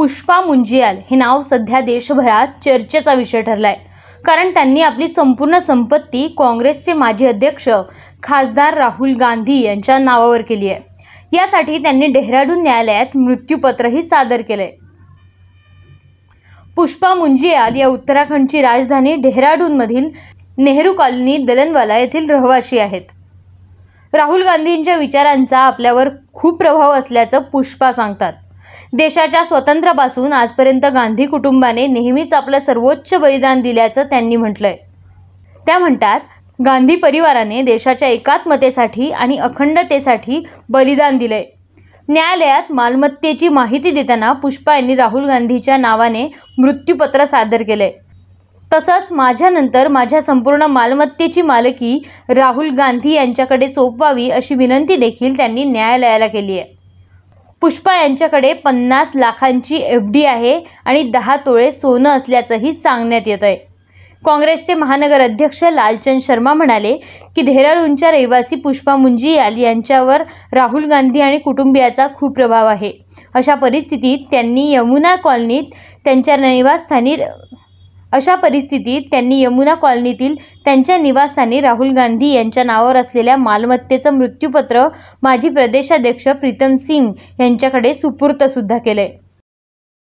पुष्पा मुंजियाल हे नाव सध्या देशभरात चर्चेचा विषय ठरला आहे कारण त्यांनी आपली संपूर्ण संपत्ती काँग्रेसचे माजी अध्यक्ष खासदार राहुल गांधी यांच्या नावावर केली आहे यासाठी त्यांनी डेहराडून न्यायालयात मृत्यूपत्रही सादर केले पुष्पा मुंजियाल या उत्तराखंडची राजधानी डेहराडूनमधील नेहरू कॉलनी दलनवाला येथील रहिवाशी आहेत राहुल गांधींच्या विचारांचा आपल्यावर खूप प्रभाव असल्याचं पुष्पा सांगतात देशाच्या स्वातंत्र्यापासून आजपर्यंत गांधी कुटुंबाने नेहमीच आपलं सर्वोच्च बलिदान दिल्याचं त्यांनी म्हटलंय त्या म्हणतात गांधी परिवाराने देशाच्या एकात्मतेसाठी आणि अखंडतेसाठी बलिदान दिलंय न्यायालयात मालमत्तेची माहिती देताना पुष्पा यांनी राहुल गांधीच्या नावाने मृत्यूपत्र सादर केलंय तसंच माझ्यानंतर माझ्या संपूर्ण मालमत्तेची मालकी राहुल गांधी यांच्याकडे सोपवावी अशी विनंती देखील त्यांनी न्यायालयाला केली आहे पुष्पा यांच्याकडे पन्नास लाखांची एफ डी आहे आणि दहा तोळे सोनं असल्याचंही सांगण्यात येत आहे काँग्रेसचे महानगर अध्यक्ष लालचंद शर्मा म्हणाले की देहराडूनच्या रहिवासी पुष्पा मुंजियाल यांच्यावर राहुल गांधी आणि कुटुंबियाचा खूप प्रभाव आहे अशा परिस्थितीत त्यांनी यमुना कॉलनीत त्यांच्या निवासस्थानी अशा परिस्थितीत त्यांनी यमुना कॉलनीतील त्यांच्या निवासस्थानी राहुल गांधी यांच्या नावावर असलेल्या मालमत्तेचं मृत्यूपत्र माजी प्रदेशाध्यक्ष प्रीतम सिंग यांच्याकडे सुपूर्तसुद्धा केलं